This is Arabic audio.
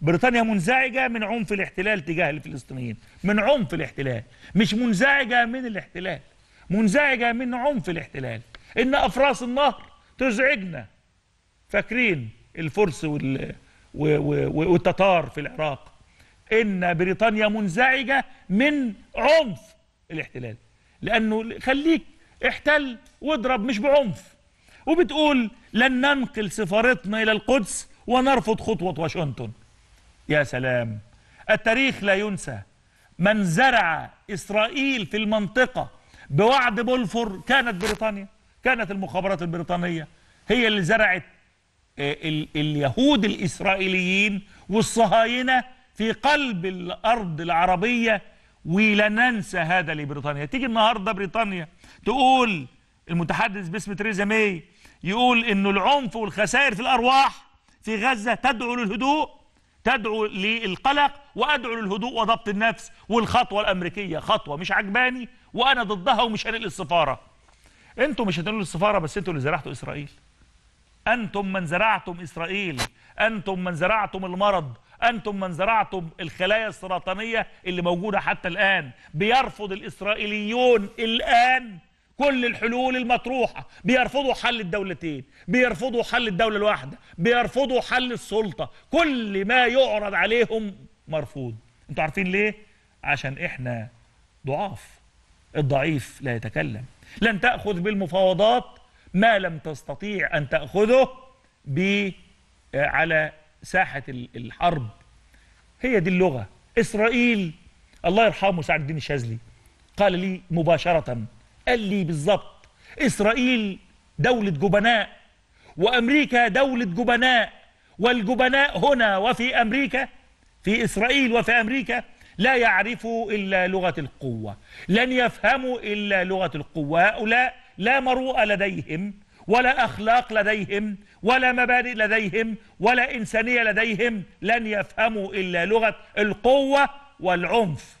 بريطانيا منزعجة من عنف الاحتلال تجاه الفلسطينيين من عنف الاحتلال مش منزعجة من الاحتلال منزعجة من عنف الاحتلال إن أفراس النهر تزعجنا فاكرين الفرس وال... و... و... والتتار في العراق إن بريطانيا منزعجة من عنف الاحتلال لأنه خليك احتل واضرب مش بعنف وبتقول لن ننقل سفارتنا إلى القدس ونرفض خطوة واشنطن يا سلام التاريخ لا ينسى من زرع إسرائيل في المنطقة بوعد بولفور كانت بريطانيا كانت المخابرات البريطانية هي اللي زرعت آه، اليهود الإسرائيليين والصهاينة في قلب الأرض العربية ولا ننسى هذا لبريطانيا تيجي النهاردة بريطانيا تقول المتحدث باسم تريزا مي يقول انه العنف والخسائر في الأرواح في غزة تدعو للهدوء تدعو للقلق وادعو للهدوء وضبط النفس والخطوه الامريكيه خطوه مش عجباني وانا ضدها ومش هنقل السفاره انتم مش هتنقلوا السفاره بس انتم اللي زرعتوا اسرائيل انتم من زرعتم اسرائيل انتم من زرعتم المرض انتم من زرعتم الخلايا السرطانيه اللي موجوده حتى الان بيرفض الاسرائيليون الان كل الحلول المطروحة بيرفضوا حل الدولتين بيرفضوا حل الدولة الواحدة بيرفضوا حل السلطة كل ما يعرض عليهم مرفوض انتوا عارفين ليه؟ عشان احنا ضعاف الضعيف لا يتكلم لن تأخذ بالمفاوضات ما لم تستطيع أن تأخذه ب على ساحة الحرب هي دي اللغة إسرائيل الله يرحمه سعد الدين الشاذلي قال لي مباشرة قال لي بالظبط إسرائيل دولة جبناء وأمريكا دولة جبناء والجبناء هنا وفي أمريكا في إسرائيل وفي أمريكا لا يعرفوا إلا لغة القوة لن يفهموا إلا لغة القوة هؤلاء لا مروءة لديهم ولا أخلاق لديهم ولا مبادئ لديهم ولا إنسانية لديهم لن يفهموا إلا لغة القوة والعنف